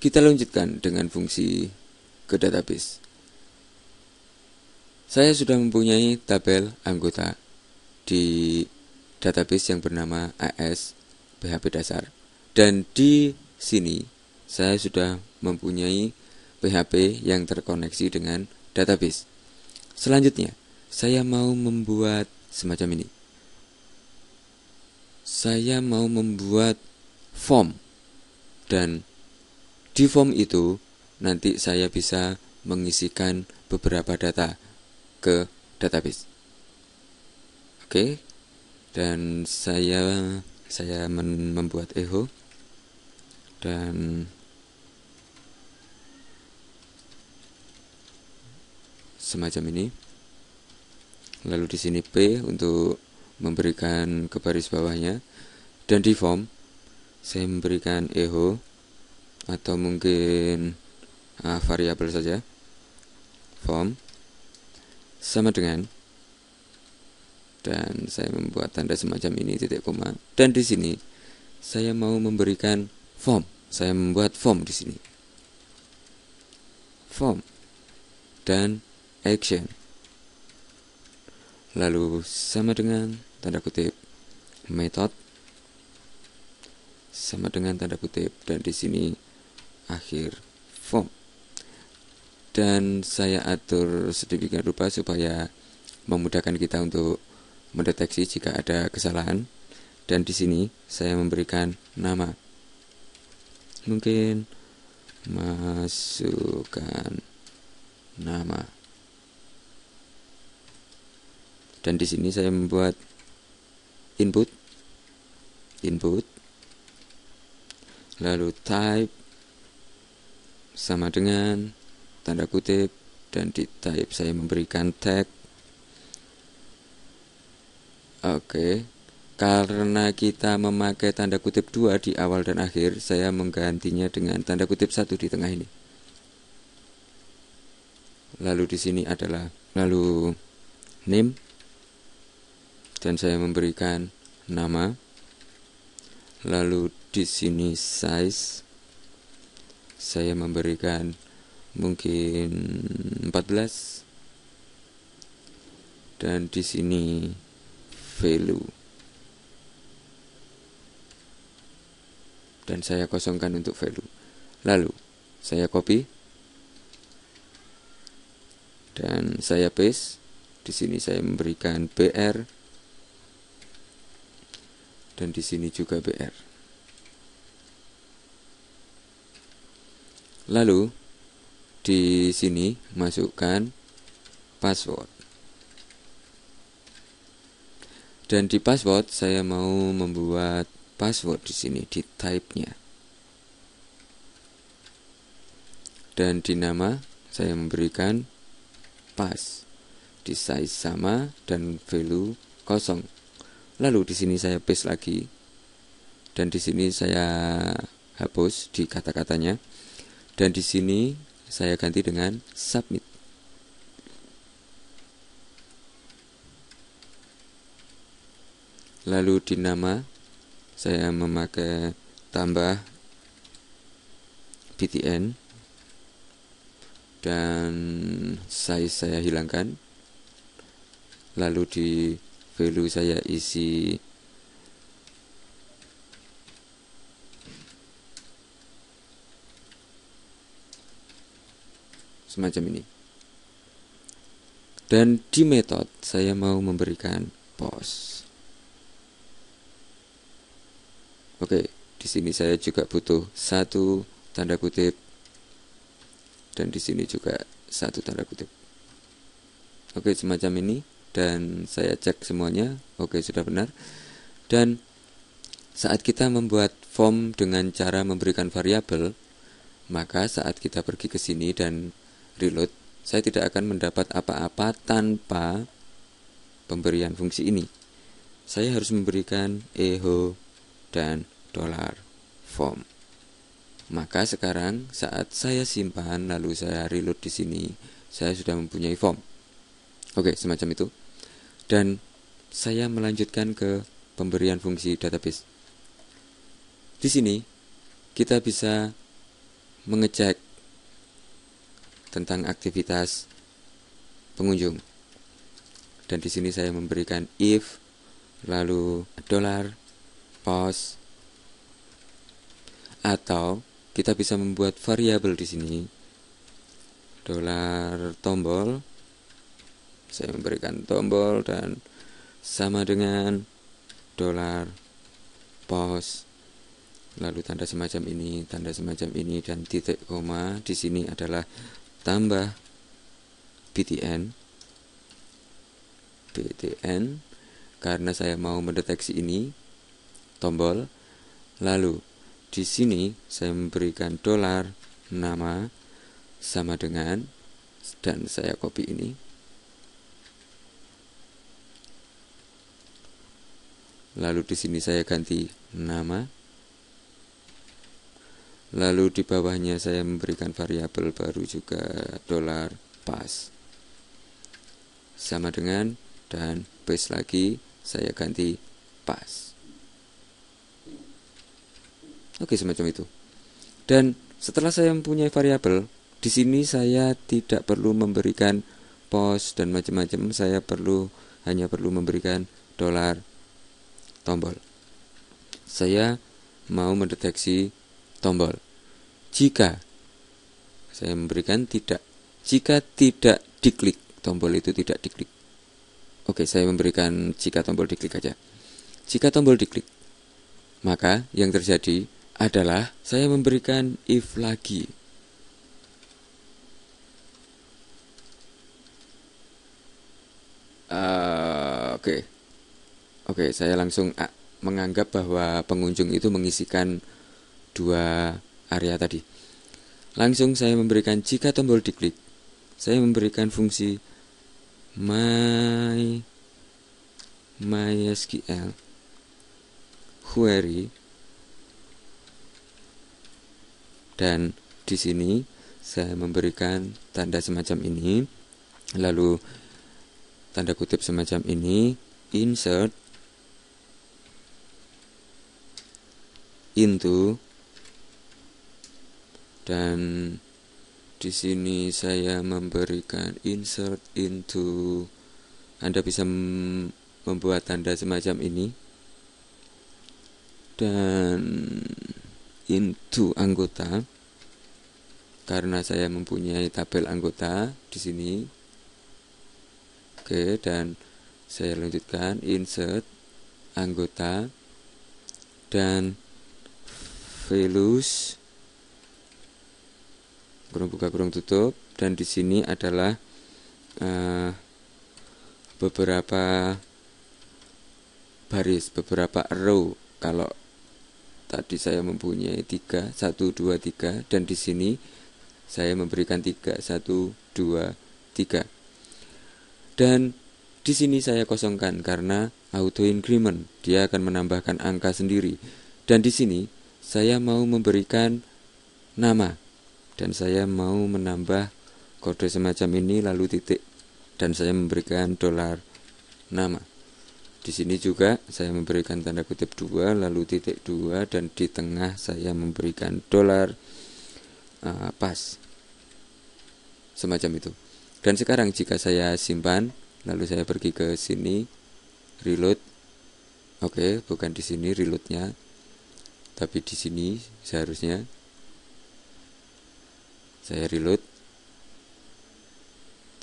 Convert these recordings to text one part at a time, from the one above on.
Kita lanjutkan dengan fungsi ke database. Saya sudah mempunyai tabel anggota di database yang bernama AS PHP dasar. Dan di sini saya sudah mempunyai PHP yang terkoneksi dengan database. Selanjutnya, saya mau membuat semacam ini saya mau membuat form dan di form itu nanti saya bisa mengisikan beberapa data ke database. Oke. Dan saya saya membuat echo dan semacam ini. Lalu di sini P untuk memberikan ke baris bawahnya dan di form saya memberikan echo atau mungkin uh, variabel saja form sama dengan dan saya membuat tanda semacam ini titik koma dan di sini saya mau memberikan form saya membuat form di sini form dan action lalu sama dengan tanda kutip method sama dengan tanda kutip dan di sini akhir form dan saya atur sedemikian rupa supaya memudahkan kita untuk mendeteksi jika ada kesalahan dan di sini saya memberikan nama mungkin masukkan nama dan di sini saya membuat input input lalu type sama dengan tanda kutip dan di type saya memberikan tag oke karena kita memakai tanda kutip 2 di awal dan akhir saya menggantinya dengan tanda kutip satu di tengah ini lalu di sini adalah lalu name dan saya memberikan nama lalu di sini size saya memberikan mungkin 14 dan di sini value dan saya kosongkan untuk value lalu saya copy dan saya paste di sini saya memberikan br dan di sini juga BR. Lalu di sini masukkan password. Dan di password saya mau membuat password di sini di type-nya. Dan di nama saya memberikan pas di size sama dan value kosong Lalu di sini saya paste lagi dan di sini saya hapus di kata-katanya dan di sini saya ganti dengan submit. Lalu di nama saya memakai tambah btn dan size saya hilangkan lalu di value saya isi semacam ini dan di metode saya mau memberikan pos oke di sini saya juga butuh satu tanda kutip dan di sini juga satu tanda kutip oke semacam ini dan saya cek semuanya oke sudah benar dan saat kita membuat form dengan cara memberikan variabel maka saat kita pergi ke sini dan reload saya tidak akan mendapat apa-apa tanpa pemberian fungsi ini saya harus memberikan eho dan dollar form maka sekarang saat saya simpan lalu saya reload di sini saya sudah mempunyai form oke semacam itu dan saya melanjutkan ke pemberian fungsi database. Di sini kita bisa mengecek tentang aktivitas pengunjung. Dan di sini saya memberikan if lalu dollar pos atau kita bisa membuat variabel di sini dollar tombol saya memberikan tombol dan sama dengan dolar pos lalu tanda semacam ini tanda semacam ini dan titik koma di sini adalah tambah btn btn karena saya mau mendeteksi ini tombol lalu di sini saya memberikan dolar nama sama dengan dan saya copy ini lalu di sini saya ganti nama lalu di bawahnya saya memberikan variabel baru juga dolar pas sama dengan dan paste lagi saya ganti pas oke semacam itu dan setelah saya mempunyai variabel di sini saya tidak perlu memberikan pos dan macam-macam saya perlu hanya perlu memberikan dolar tombol. Saya mau mendeteksi tombol. Jika saya memberikan tidak, jika tidak diklik, tombol itu tidak diklik. Oke, saya memberikan jika tombol diklik aja. Jika tombol diklik, maka yang terjadi adalah saya memberikan if lagi. Uh, Oke, okay. Oke, saya langsung ah, menganggap bahwa pengunjung itu mengisikan dua area tadi. Langsung saya memberikan jika tombol diklik, saya memberikan fungsi my mysql query dan di sini saya memberikan tanda semacam ini lalu tanda kutip semacam ini insert into dan di sini saya memberikan insert into Anda bisa membuat tanda semacam ini dan into anggota karena saya mempunyai tabel anggota di sini oke dan saya lanjutkan insert anggota dan velus kurung buka kurung tutup dan di sini adalah uh, beberapa baris beberapa row kalau tadi saya mempunyai tiga satu dua tiga dan di sini saya memberikan tiga satu dua tiga dan di sini saya kosongkan karena auto increment dia akan menambahkan angka sendiri dan di sini saya mau memberikan nama dan saya mau menambah kode semacam ini lalu titik dan saya memberikan dolar nama di sini juga saya memberikan tanda kutip dua lalu titik dua dan di tengah saya memberikan dolar uh, pas semacam itu dan sekarang jika saya simpan lalu saya pergi ke sini reload oke okay, bukan di sini reloadnya tapi di sini seharusnya saya reload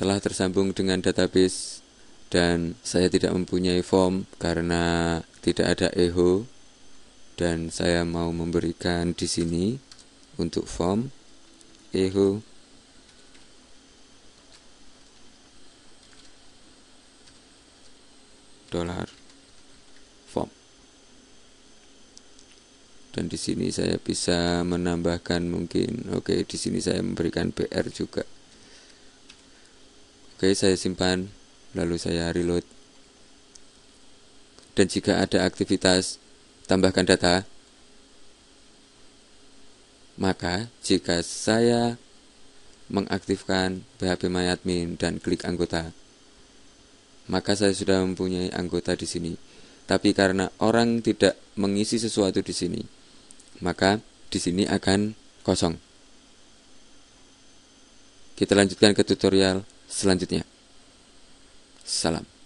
telah tersambung dengan database dan saya tidak mempunyai form karena tidak ada echo dan saya mau memberikan di sini untuk form echo dollar dan di sini saya bisa menambahkan mungkin oke okay, di sini saya memberikan BR juga oke okay, saya simpan lalu saya reload dan jika ada aktivitas tambahkan data maka jika saya mengaktifkan PHP MyAdmin dan klik anggota maka saya sudah mempunyai anggota di sini tapi karena orang tidak mengisi sesuatu di sini maka di sini akan kosong. Kita lanjutkan ke tutorial selanjutnya. Salam.